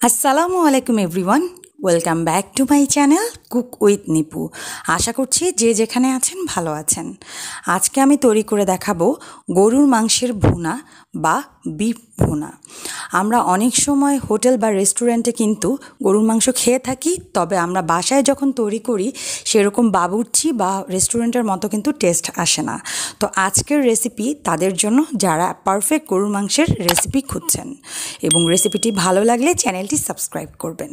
Assalamu alaikum everyone. Welcome back to my channel cook with Nipu আশা করছি যে যেখানে আছেন ভালো আছেন আজকে আমি তৈরি করে দেখাবো গরুর মাংসের ভুনা বা বিফ ভুনা আমরা অনেক সময় হোটেল বা রেস্টুরেন্টে কিন্তু গরুর মাংস খেয়ে থাকি তবে আমরা বাসায় যখন তৈরি করি সেরকম বাবুর্চি বা রেস্টুরেন্টের মতো কিন্তু টেস্ট আসে না তো আজকের রেসিপি তাদের জন্য যারা পারফেক্ট গরুর মাংসের রেসিপি খুঁজছেন এবং রেসিপিটি ভালো লাগলে চ্যানেলটি সাবস্ক্রাইব করবেন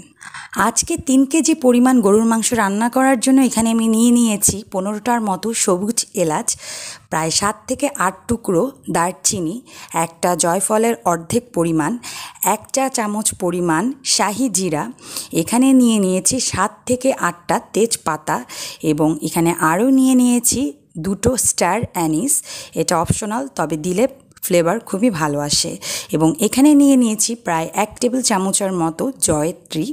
আজ আজকে তিন কেজি পরিমাণ গরুর মাংস রান্না করার জন্য এখানে আমি নিয়ে নিয়েছি পনেরোটার মতো সবুজ এলাচ প্রায় সাত থেকে আট টুকরো দারচিনি একটা জয়ফলের অর্ধেক পরিমাণ এক চা চামচ পরিমাণ শাহি জিরা এখানে নিয়ে নিয়েছি সাত থেকে আটটা তেজপাতা এবং এখানে আরও নিয়ে নিয়েছি দুটো স্টার অ্যানিস এটা অপশনাল তবে দিলে ফ্লেভার খুবই ভালো আসে এবং এখানে নিয়ে নিয়েছি প্রায় এক টেবিল চামচার মতো জয়ত্রি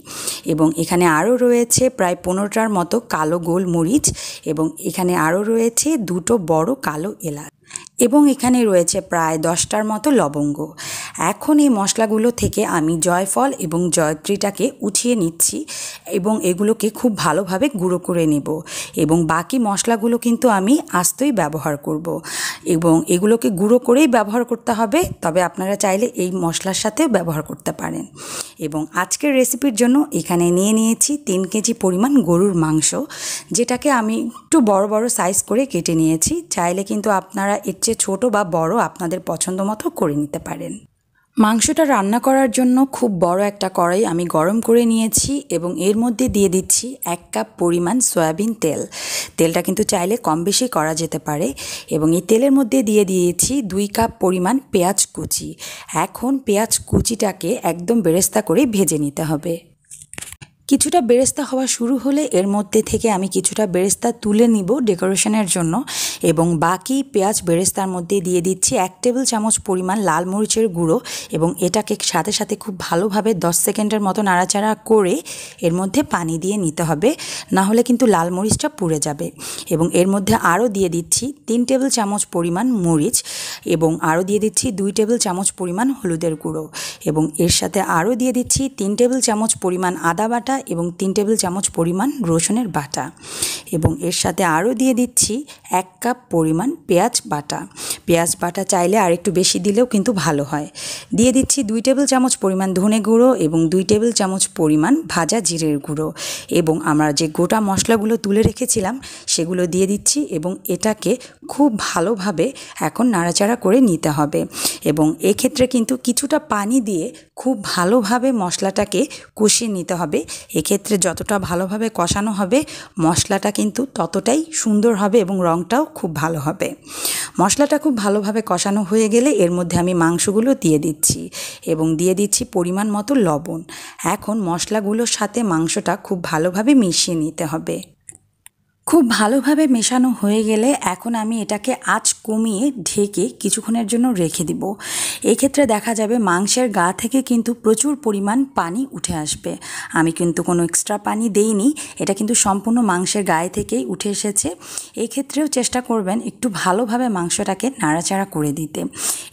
এবং এখানে আরও রয়েছে প্রায় পনেরোটার মতো কালো গোলমরিচ এবং এখানে আরও রয়েছে দুটো বড় কালো এলাচ এবং এখানে রয়েছে প্রায় দশটার মতো লবঙ্গ এখন এই মশলাগুলো থেকে আমি জয়ফল এবং জয়ত্রীটাকে উঠিয়ে নিচ্ছি এবং এগুলোকে খুব ভালোভাবে গুঁড়ো করে নেব এবং বাকি মশলাগুলো কিন্তু আমি আস্তই ব্যবহার করব এবং এগুলোকে গুঁড়ো করেই ব্যবহার করতে হবে তবে আপনারা চাইলে এই মশলার সাথেও ব্যবহার করতে পারেন এবং আজকের রেসিপির জন্য এখানে নিয়ে নিয়েছি তিন কেজি পরিমাণ গরুর মাংস যেটাকে আমি একটু বড় বড় সাইজ করে কেটে নিয়েছি চাইলে কিন্তু আপনারা এর চেয়ে ছোটো বা বড় আপনাদের পছন্দ মতো করে নিতে পারেন মাংসটা রান্না করার জন্য খুব বড় একটা কড়াই আমি গরম করে নিয়েছি এবং এর মধ্যে দিয়ে দিচ্ছি এক কাপ পরিমাণ সয়াবিন তেল তেলটা কিন্তু চাইলে কম বেশি করা যেতে পারে এবং এই তেলের মধ্যে দিয়ে দিয়েছি দুই কাপ পরিমাণ পেঁয়াজ কুচি এখন পেঁয়াজ কুচিটাকে একদম বেরেস্তা করে ভেজে নিতে হবে কিছুটা বেরেস্তা হওয়া শুরু হলে এর মধ্যে থেকে আমি কিছুটা বেরেস্তা তুলে নিব ডেকোরেশনের জন্য এবং বাকি পেঁয়াজ বেরেস্তার মধ্যে দিয়ে দিচ্ছি এক টেবিল চামচ পরিমাণ লাল মরিচের গুঁড়ো এবং এটাকে সাথে সাথে খুব ভালোভাবে দশ সেকেন্ডের মতো নাড়াচাড়া করে এর মধ্যে পানি দিয়ে নিতে হবে না হলে কিন্তু লাল মরিচটা পুড়ে যাবে এবং এর মধ্যে আরও দিয়ে দিচ্ছি তিন টেবিল চামচ পরিমাণ মরিচ এবং আরও দিয়ে দিচ্ছি দুই টেবিল চামচ পরিমাণ হলুদের গুঁড়ো এবং এর সাথে আরও দিয়ে দিচ্ছি তিন টেবিল চামচ পরিমাণ আদা বাটা আটা এবং তিন টেবিল চামচ পরিমাণ রসুনের বাটা এবং এর সাথে আরও দিয়ে দিচ্ছি এক কাপ পরিমাণ পেঁয়াজ বাটা পেঁয়াজ বাটা চাইলে আর একটু বেশি দিলেও কিন্তু ভালো হয় দিয়ে দিচ্ছি দুই টেবিল চামচ পরিমাণ ধনে গুঁড়ো এবং দুই টেবিল চামচ পরিমাণ ভাজা জিরের গুঁড়ো এবং আমরা যে গোটা মশলাগুলো তুলে রেখেছিলাম সেগুলো দিয়ে দিচ্ছি এবং এটাকে খুব ভালোভাবে এখন নাড়াচাড়া করে নিতে হবে এবং এক্ষেত্রে কিন্তু কিছুটা পানি দিয়ে খুব ভালোভাবে মশলাটাকে কষিয়ে নিতে হবে এক্ষেত্রে যতটা ভালোভাবে কষানো হবে মশলাটা কিন্তু ততটাই সুন্দর হবে এবং রঙটাও খুব ভালো হবে মশলাটা খুব ভালোভাবে কষানো হয়ে গেলে এর মধ্যে আমি মাংসগুলো দিয়ে দিচ্ছি এবং দিয়ে দিচ্ছি পরিমাণ মতো লবণ এখন মশলাগুলোর সাথে মাংসটা খুব ভালোভাবে মিশিয়ে নিতে হবে খুব ভালোভাবে মেশানো হয়ে গেলে এখন আমি এটাকে আঁচ কমিয়ে ঢেকে কিছুক্ষণের জন্য রেখে দিব এক্ষেত্রে দেখা যাবে মাংসের গা থেকে কিন্তু প্রচুর পরিমাণ পানি উঠে আসবে আমি কিন্তু কোনো এক্সট্রা পানি দেইনি এটা কিন্তু সম্পূর্ণ মাংসের গায়ে থেকেই উঠে এসেছে এক্ষেত্রেও চেষ্টা করবেন একটু ভালোভাবে মাংসটাকে নাড়াচাড়া করে দিতে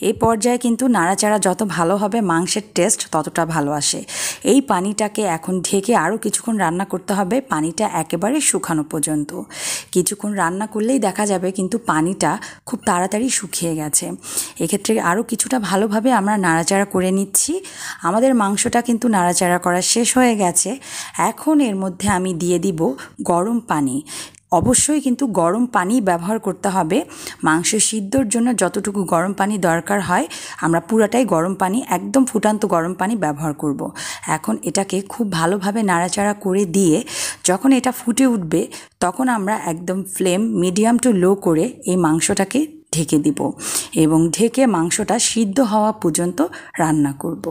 এই পর্যায়ে কিন্তু নাড়াচাড়া যত ভালো হবে মাংসের টেস্ট ততটা ভালো আসে এই পানিটাকে এখন ঢেকে আরও কিছুক্ষণ রান্না করতে হবে পানিটা একেবারে শুকানো পর্যন্ত কিছুক্ষণ রান্না করলেই দেখা যাবে কিন্তু পানিটা খুব তাড়াতাড়ি শুকিয়ে গেছে এক্ষেত্রে আরও কিছুটা ভালোভাবে আমরা নাড়াচাড়া করে নিচ্ছি আমাদের মাংসটা কিন্তু নাড়াচাড়া করা শেষ হয়ে গেছে এখন এর মধ্যে আমি দিয়ে দিব গরম পানি অবশ্যই কিন্তু গরম পানি ব্যবহার করতে হবে মাংস সিদ্ধর জন্য যতটুকু গরম পানি দরকার হয় আমরা পুরাটাই গরম পানি একদম ফুটান্ত গরম পানি ব্যবহার করব। এখন এটাকে খুব ভালোভাবে নাড়াচাড়া করে দিয়ে যখন এটা ফুটে উঠবে তখন আমরা একদম ফ্লেম মিডিয়াম টু লো করে এই মাংসটাকে ঢেকে দিব এবং ঢেকে মাংসটা সিদ্ধ হওয়া পর্যন্ত রান্না করব।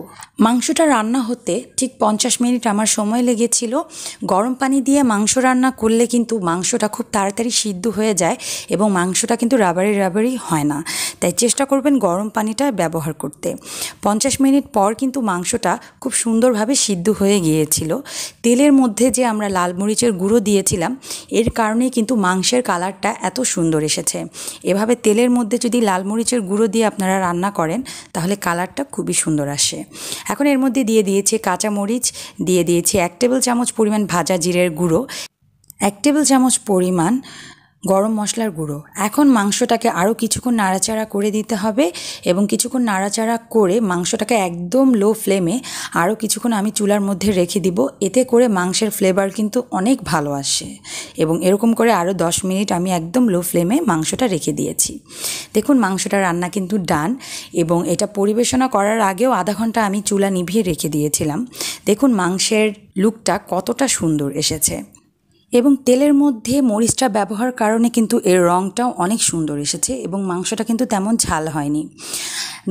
মাংসটা রান্না হতে ঠিক পঞ্চাশ মিনিট আমার সময় লেগেছিল গরম পানি দিয়ে মাংস রান্না করলে কিন্তু মাংসটা খুব তাড়াতাড়ি সিদ্ধ হয়ে যায় এবং মাংসটা কিন্তু রাবারি রাবারি হয় না তাই চেষ্টা করবেন গরম পানিটা ব্যবহার করতে পঞ্চাশ মিনিট পর কিন্তু মাংসটা খুব সুন্দরভাবে সিদ্ধ হয়ে গিয়েছিল তেলের মধ্যে যে আমরা লাল মরিচের গুঁড়ো দিয়েছিলাম এর কারণেই কিন্তু মাংসের কালারটা এত সুন্দর এসেছে এভাবে তেলের এর মধ্যে যদি লাল মরিচের গুঁড়ো দিয়ে আপনারা রান্না করেন তাহলে কালারটা খুবই সুন্দর আসে এখন এর মধ্যে দিয়ে দিয়েছে কাঁচা মরিচ দিয়ে দিয়েছে এক টেবিল চামচ পরিমাণ ভাজা জিরের গুঁড়ো এক টেবিল চামচ পরিমাণ গরম মশলার গুঁড়ো এখন মাংসটাকে আরও কিছুক্ষণ নাড়াচাড়া করে দিতে হবে এবং কিছুক্ষণ নাড়াচাড়া করে মাংসটাকে একদম লো ফ্লেমে আরও কিছুক্ষণ আমি চুলার মধ্যে রেখে দিব এতে করে মাংসের ফ্লেভার কিন্তু অনেক ভালো আসে এবং এরকম করে আরও দশ মিনিট আমি একদম লো ফ্লেমে মাংসটা রেখে দিয়েছি দেখুন মাংসটা রান্না কিন্তু ডান এবং এটা পরিবেশনা করার আগেও আধা ঘন্টা আমি চুলা নিভিয়ে রেখে দিয়েছিলাম দেখুন মাংসের লুকটা কতটা সুন্দর এসেছে এবং তেলের মধ্যে মরিচটা ব্যবহার কারণে কিন্তু এর রঙটাও অনেক সুন্দর এসেছে এবং মাংসটা কিন্তু তেমন ঝাল হয়নি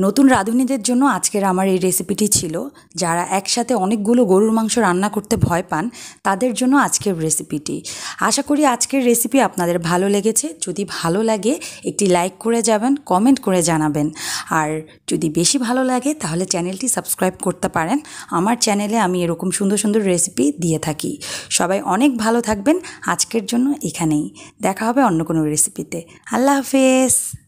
নতুন রাঁধুনিদের জন্য আজকের আমার এই রেসিপিটি ছিল যারা একসাথে অনেকগুলো গরুর মাংস রান্না করতে ভয় পান তাদের জন্য আজকের রেসিপিটি আশা করি আজকের রেসিপি আপনাদের ভালো লেগেছে যদি ভালো লাগে একটি লাইক করে যাবেন কমেন্ট করে জানাবেন আর যদি বেশি ভালো লাগে তাহলে চ্যানেলটি সাবস্ক্রাইব করতে পারেন আমার চ্যানেলে আমি এরকম সুন্দর সুন্দর রেসিপি দিয়ে থাকি সবাই অনেক ভালো থাকবেন আজকের জন্য এখানেই দেখা হবে অন্য কোনো রেসিপিতে আল্লাহ হাফেজ